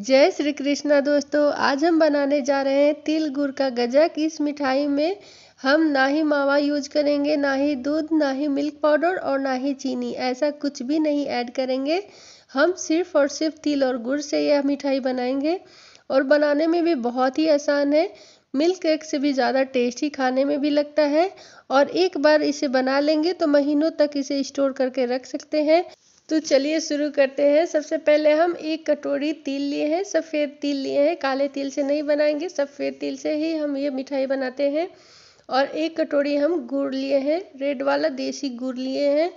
जय श्री कृष्णा दोस्तों आज हम बनाने जा रहे हैं तिल गुड़ का गजक इस मिठाई में हम ना ही मावा यूज करेंगे ना ही दूध ना ही मिल्क पाउडर और ना ही चीनी ऐसा कुछ भी नहीं ऐड करेंगे हम सिर्फ और सिर्फ तिल और गुड़ से यह मिठाई बनाएंगे और बनाने में भी बहुत ही आसान है मिल्क केक से भी ज़्यादा टेस्टी खाने में भी लगता है और एक बार इसे बना लेंगे तो महीनों तक इसे स्टोर करके रख सकते हैं तो चलिए शुरू करते हैं सबसे पहले हम एक कटोरी तिल लिए हैं सफ़ेद तिल लिए हैं काले तिल से नहीं बनाएंगे सफ़ेद तिल से ही हम ये मिठाई बनाते हैं और एक कटोरी हम गुड़ लिए हैं रेड वाला देसी गुड़ लिए हैं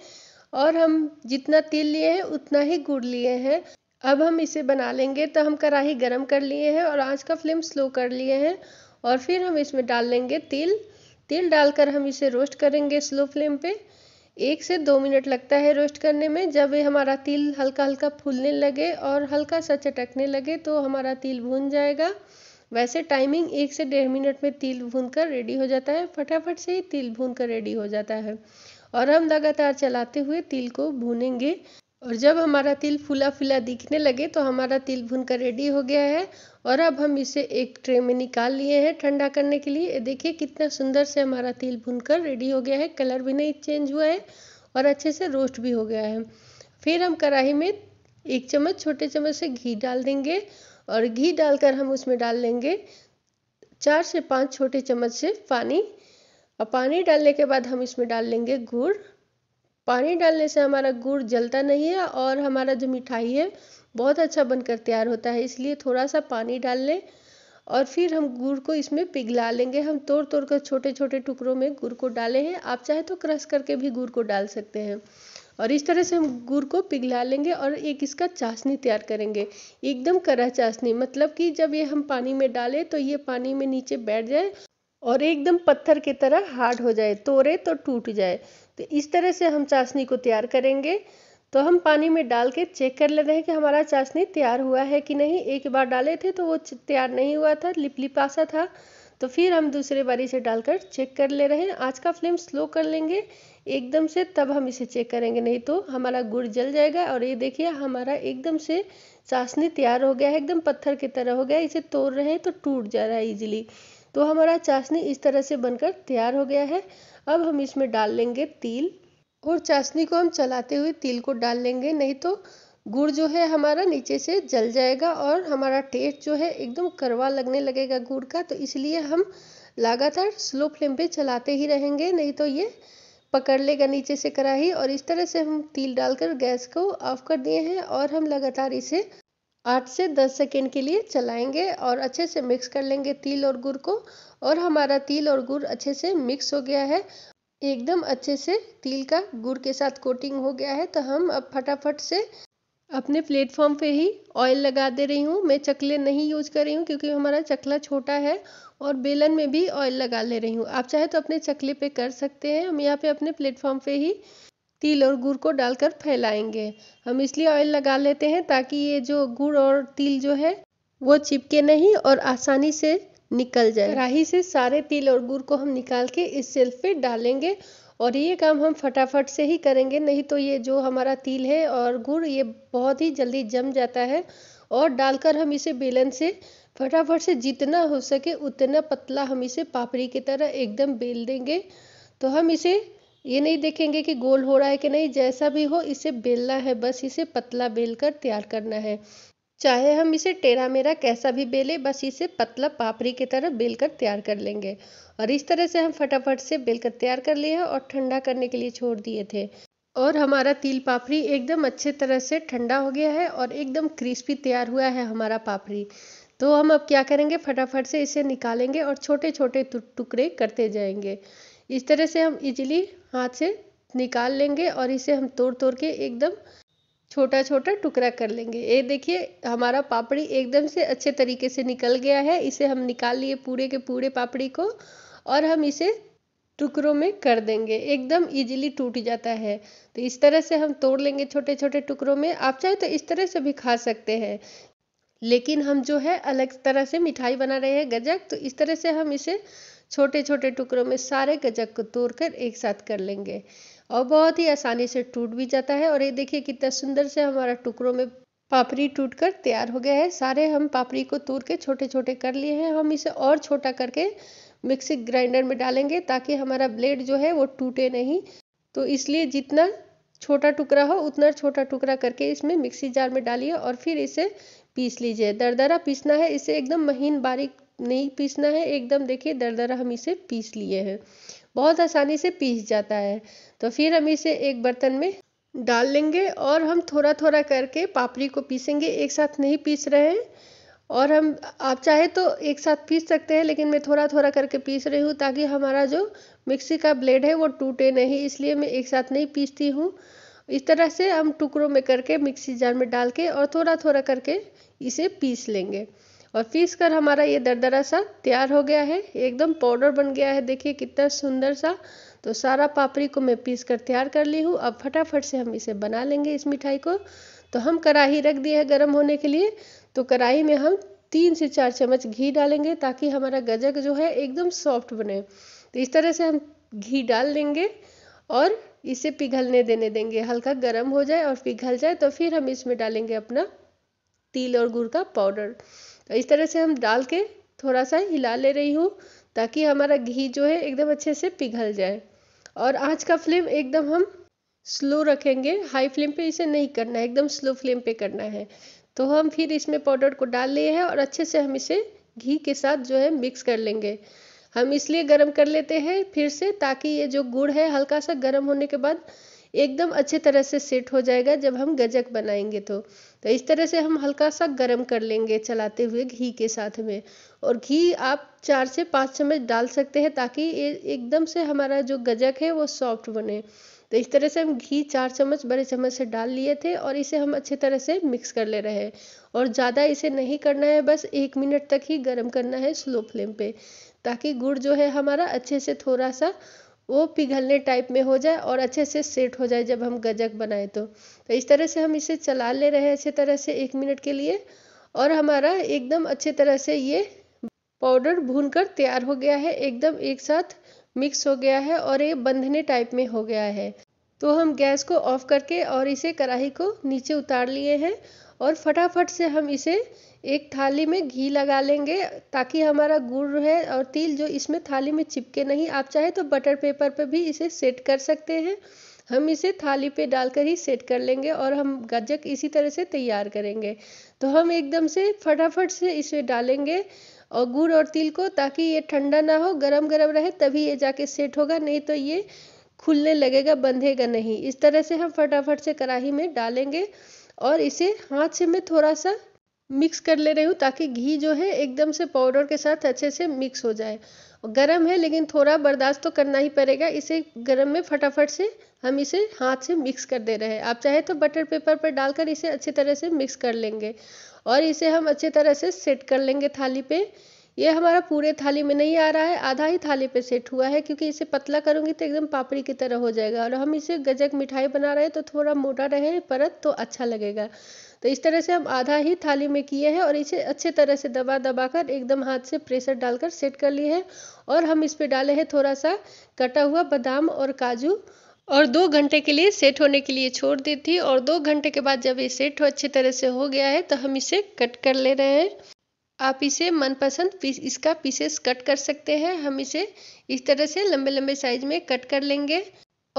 और हम जितना तिल लिए हैं उतना ही गुड़ लिए हैं अब हम इसे बना लेंगे तो हम कढ़ाही गर्म कर लिए हैं और आँच का फ्लेम स्लो कर लिए हैं और फिर हम इसमें डाल लेंगे तिल तिल डालकर हम इसे रोस्ट करेंगे स्लो फ्लेम पे एक से दो मिनट लगता है रोस्ट करने में जब ये हमारा तिल हल्का हल्का फूलने लगे और हल्का सा चटकने लगे तो हमारा तिल भून जाएगा वैसे टाइमिंग एक से डेढ़ मिनट में तिल भून कर रेडी हो जाता है फटाफट से ही तिल भून कर रेडी हो जाता है और हम लगातार चलाते हुए तिल को भूनेंगे और जब हमारा तिल फूला फूला दिखने लगे तो हमारा तिल भुन कर रेडी हो गया है और अब हम इसे एक ट्रे में निकाल लिए हैं ठंडा करने के लिए देखिए कितना सुंदर से हमारा तिल भुन कर रेडी हो गया है कलर भी नहीं चेंज हुआ है और अच्छे से रोस्ट भी हो गया है फिर हम कढ़ाई में एक चम्मच छोटे चम्मच से घी डाल देंगे और घी डालकर हम उसमें डाल लेंगे चार से पाँच छोटे चम्मच से पानी और पानी डालने के बाद हम इसमें डाल लेंगे गुड़ पानी डालने से हमारा गुड़ जलता नहीं है और हमारा जो मिठाई है बहुत अच्छा बनकर तैयार होता है इसलिए थोड़ा सा पानी डाल लें और फिर हम गुड़ को इसमें पिघला लेंगे हम तोड़ तोड़ कर छोटे छोटे टुकड़ों में गुड़ को डाले हैं आप चाहे तो क्रश करके भी गुड़ को डाल सकते हैं और इस तरह से हम गुड़ को पिघला लेंगे और एक इसका चाशनी तैयार करेंगे एकदम करा चाशनी मतलब कि जब ये हम पानी में डालें तो ये पानी में नीचे बैठ जाए और एकदम पत्थर की तरह हार्ड हो जाए तोड़े तो टूट जाए तो इस तरह से हम चाशनी को तैयार करेंगे तो हम पानी में डाल के चेक कर लेते हैं कि हमारा चाशनी तैयार हुआ है कि नहीं एक बार डाले थे तो वो तैयार नहीं हुआ था लिपलिपासा था तो फिर हम दूसरे बारी से डालकर चेक कर ले रहे हैं आज का फ्लेम स्लो कर लेंगे एकदम से तब हम इसे चेक करेंगे नहीं तो हमारा गुड़ जल जाएगा और ये देखिए हमारा एकदम से चाशनी तैयार हो गया है एकदम पत्थर की तरह हो गया इसे तोड़ रहे हैं तो टूट जा रहा है ईजिली तो हमारा चाशनी इस तरह से बनकर तैयार हो गया है अब हम इसमें डाल लेंगे तिल और चाशनी को हम चलाते हुए तिल को डाल लेंगे नहीं तो गुड़ जो है हमारा नीचे से जल जाएगा और हमारा टेस्ट जो है एकदम करवा लगने लगेगा गुड़ का तो इसलिए हम लगातार स्लो फ्लेम पे चलाते ही रहेंगे नहीं तो ये पकड़ लेगा नीचे से कढ़ाई और इस तरह से हम तिल डालकर गैस को ऑफ कर दिए हैं और हम लगातार इसे आठ से दस सेकेंड के लिए चलाएंगे और अच्छे से मिक्स कर लेंगे तिल और गुड़ को और हमारा तिल और गुड़ अच्छे से मिक्स हो गया है एकदम अच्छे से तिल का गुड़ के साथ कोटिंग हो गया है तो हम अब फटाफट से अपने प्लेटफॉर्म पे ही ऑयल लगा दे रही हूँ मैं चकले नहीं यूज कर रही हूँ क्योंकि हमारा चकला छोटा है और बेलन में भी ऑयल लगा ले रही हूँ आप चाहे तो अपने चकले पे कर सकते हैं हम यहाँ पे अपने प्लेटफॉर्म पे ही तिल और गुड़ को डालकर फैलाएंगे हम इसलिए ऑयल लगा लेते हैं ताकि ये जो गुड़ और तिल जो है वो चिपके नहीं और आसानी से निकल जाए राही से सारे तिल और गुड़ को हम निकाल के इस सेल्फ पे डालेंगे और ये काम हम फटाफट से ही करेंगे नहीं तो ये जो हमारा तिल है और गुड़ ये बहुत ही जल्दी जम जाता है और डालकर हम इसे बेलन से फटाफट से जितना हो सके उतना पतला हम इसे पापड़ी की तरह एकदम बेल देंगे तो हम इसे ये नहीं देखेंगे कि गोल हो रहा है कि नहीं जैसा भी हो इसे बेलना है बस इसे पतला बेल कर तैयार करना है चाहे हम इसे टेढ़ा मेरा कैसा भी बेले बस इसे पतला पापड़ी की तरह बेल कर तैयार कर लेंगे और इस तरह से हम फटाफट से बेल कर तैयार कर लिए और ठंडा करने के लिए छोड़ दिए थे और हमारा तिल पापड़ी एकदम अच्छे तरह से ठंडा हो गया है और एकदम क्रिस्पी तैयार हुआ है हमारा पापड़ी तो हम अब क्या करेंगे फटाफट से इसे निकालेंगे और छोटे छोटे टुकड़े करते जाएंगे इस तरह से हम इजीली हाथ से निकाल लेंगे और इसे हम तोड़ तोड़ के एकदम छोटा छोटा टुकड़ा कर लेंगे ये देखिए हमारा पापड़ी एकदम से अच्छे तरीके से निकल गया है इसे हम निकाल लिए पूरे के पूरे पापड़ी को और हम इसे टुकड़ों में कर देंगे एकदम इजीली टूट जाता है तो इस तरह से हम तोड़ लेंगे छोटे छोटे टुकड़ों में आप चाहे तो इस तरह से भी खा सकते हैं लेकिन हम जो है अलग तरह से मिठाई बना रहे हैं गजक तो इस तरह से हम इसे छोटे छोटे टुकड़ों में सारे गजक को तोड़कर एक साथ कर लेंगे और बहुत ही आसानी से टूट भी जाता है और ये देखिए कितना सुंदर से हमारा टुकड़ों में पापड़ी टूट कर तैयार हो गया है सारे हम पापड़ी को तोड़ के छोटे छोटे कर लिए हैं हम इसे और छोटा करके मिक्सी ग्राइंडर में डालेंगे ताकि हमारा ब्लेड जो है वो टूटे नहीं तो इसलिए जितना छोटा टुकड़ा हो उतना छोटा टुकड़ा करके इसमें मिक्सी जार में डालिए और फिर इसे पीस लीजिए दरदरा पीसना है इसे एकदम महीन बारीक नहीं पीसना है एकदम देखिए दर दरा हम इसे पीस लिए हैं बहुत आसानी से पीस जाता है तो फिर हम इसे एक बर्तन में डाल लेंगे और हम थोड़ा थोड़ा करके पापड़ी को पीसेंगे एक साथ नहीं पीस रहे हैं और हम आप चाहे तो एक साथ पीस सकते हैं लेकिन मैं थोड़ा थोड़ा करके पीस रही हूँ ताकि हमारा जो मिक्सी का ब्लेड है वो टूटे नहीं इसलिए मैं एक साथ नहीं पीसती हूँ इस तरह से हम टुकड़ों में करके मिक्सी जार में डाल के और थोड़ा थोड़ा करके इसे पीस लेंगे और पीस कर हमारा ये दरदरा सा तैयार हो गया है एकदम पाउडर बन गया है देखिए कितना सुंदर सा तो सारा पापड़ी को मैं पीस कर तैयार कर ली हूँ अब फटाफट से हम इसे बना लेंगे इस मिठाई को तो हम कढ़ाही रख दी है गर्म होने के लिए तो कढ़ाई में हम तीन से चार चम्मच घी डालेंगे ताकि हमारा गजक जो है एकदम सॉफ्ट बने तो इस तरह से हम घी डाल देंगे और इसे पिघलने देने देंगे हल्का गर्म हो जाए और पिघल जाए तो फिर हम इसमें डालेंगे अपना तिल और गुड़ का पाउडर तो इस तरह से हम डाल के थोड़ा सा हिला ले रही हूँ ताकि हमारा घी जो है एकदम अच्छे से पिघल जाए और आँच का फ्लेम एकदम हम स्लो रखेंगे हाई फ्लेम पे इसे नहीं करना है एकदम स्लो फ्लेम पे करना है तो हम फिर इसमें पाउडर को डाल लिए हैं और अच्छे से हम इसे घी के साथ जो है मिक्स कर लेंगे हम इसलिए गर्म कर लेते हैं फिर से ताकि ये जो गुड़ है हल्का सा गर्म होने के बाद एकदम अच्छे तरह से सेट हो जाएगा जब हम गजक बनाएंगे तो तो इस तरह से हम हल्का सा गर्म कर लेंगे चलाते हुए घी के साथ में और घी आप चार से पाँच चम्मच डाल सकते हैं ताकि एकदम से हमारा जो गजक है वो सॉफ्ट बने तो इस तरह से हम घी चार चम्मच बड़े चम्मच से डाल लिए थे और इसे हम अच्छे तरह से मिक्स कर ले रहे हैं और ज़्यादा इसे नहीं करना है बस एक मिनट तक ही गर्म करना है स्लो फ्लेम पे ताकि गुड़ जो है हमारा अच्छे से थोड़ा सा वो पिघलने टाइप में हो जाए और अच्छे से सेट हो जाए जब हम गजक बनाएँ तो तो इस तरह से हम इसे चला ले रहे हैं अच्छे तरह से एक मिनट के लिए और हमारा एकदम अच्छे तरह से ये पाउडर भून कर तैयार हो गया है एकदम एक साथ मिक्स हो गया है और ये बंधने टाइप में हो गया है तो हम गैस को ऑफ करके और इसे कढ़ाई को नीचे उतार लिए हैं और फटाफट से हम इसे एक थाली में घी लगा लेंगे ताकि हमारा गुड़ है और तिल जो इसमें थाली में चिपके नहीं आप चाहे तो बटर पेपर पर भी इसे सेट कर सकते हैं हम इसे थाली पे डालकर ही सेट कर लेंगे और हम गजक इसी तरह से तैयार करेंगे तो हम एकदम से फटाफट से इसे डालेंगे और गुड़ और तिल को ताकि ये ठंडा ना हो गरम गरम रहे तभी ये जाके सेट होगा नहीं तो ये खुलने लगेगा बंधेगा नहीं इस तरह से हम फटाफट से कढ़ाई में डालेंगे और इसे हाथ से मैं थोड़ा सा मिक्स कर ले रही हूँ ताकि घी जो है एकदम से पाउडर के साथ अच्छे से मिक्स हो जाए गरम है लेकिन थोड़ा बर्दाश्त तो करना ही पड़ेगा इसे गरम में फटाफट से हम इसे हाथ से मिक्स कर दे रहे हैं आप चाहे तो बटर पेपर पर डालकर इसे अच्छी तरह से मिक्स कर लेंगे और इसे हम अच्छी तरह से सेट कर लेंगे थाली पे ये हमारा पूरे थाली में नहीं आ रहा है आधा ही थाली पे सेट हुआ है क्योंकि इसे पतला करूँगी तो एकदम पापड़ी की तरह हो जाएगा और हम इसे गजक मिठाई बना रहे हैं तो थोड़ा मोटा रहे परत तो अच्छा लगेगा तो इस तरह से हम आधा ही थाली में किए हैं और इसे अच्छे तरह से दबा दबा कर एकदम हाथ से प्रेशर डालकर सेट कर लिए हैं और हम इस पर डाले हैं थोड़ा सा कटा हुआ बादाम और काजू और दो घंटे के लिए सेट होने के लिए छोड़ दी थी और दो घंटे के बाद जब ये सेट अच्छी तरह से हो गया है तो हम इसे कट कर ले रहे हैं आप इसे मनपसंद पीस इसका पीसेस कट कर सकते हैं हम इसे इस तरह से लंबे लंबे साइज में कट कर लेंगे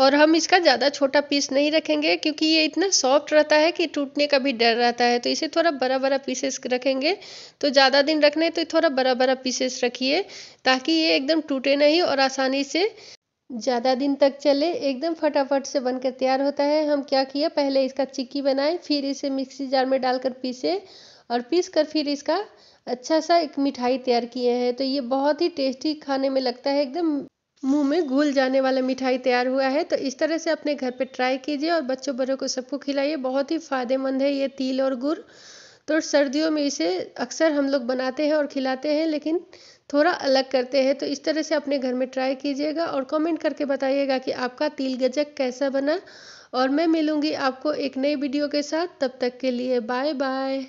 और हम इसका ज़्यादा छोटा पीस नहीं रखेंगे क्योंकि ये इतना सॉफ्ट रहता है कि टूटने का भी डर रहता है तो इसे थोड़ा बड़ा बड़ा पीसेस रखेंगे तो ज़्यादा दिन रखने तो थोड़ा बड़ा बड़ा पीसेस रखिए ताकि ये एकदम टूटे नहीं और आसानी से ज़्यादा दिन तक चले एकदम फटाफट से बनकर तैयार होता है हम क्या किया पहले इसका चिक्की बनाए फिर इसे मिक्सी जार में डालकर पीसे और पीस कर फिर इसका अच्छा सा एक मिठाई तैयार किए हैं तो ये बहुत ही टेस्टी खाने में लगता है एकदम मुंह में घुल जाने वाला मिठाई तैयार हुआ है तो इस तरह से अपने घर पे ट्राई कीजिए और बच्चों बड़ों को सबको खिलाइए बहुत ही फायदेमंद है ये तिल और गुड़ तो सर्दियों में इसे अक्सर हम लोग बनाते हैं और खिलाते हैं लेकिन थोड़ा अलग करते हैं तो इस तरह से अपने घर में ट्राई कीजिएगा और कमेंट करके बताइएगा कि आपका तिल गजक कैसा बना और मैं मिलूँगी आपको एक नई वीडियो के साथ तब तक के लिए बाय बाय